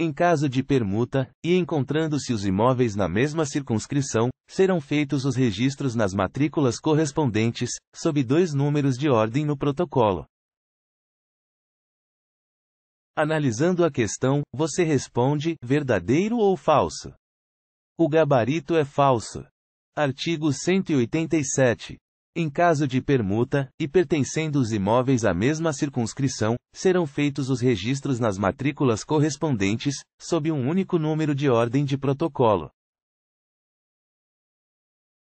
Em caso de permuta, e encontrando-se os imóveis na mesma circunscrição, serão feitos os registros nas matrículas correspondentes, sob dois números de ordem no protocolo. Analisando a questão, você responde: verdadeiro ou falso? O gabarito é falso. Artigo 187. Em caso de permuta, e pertencendo os imóveis à mesma circunscrição, serão feitos os registros nas matrículas correspondentes, sob um único número de ordem de protocolo.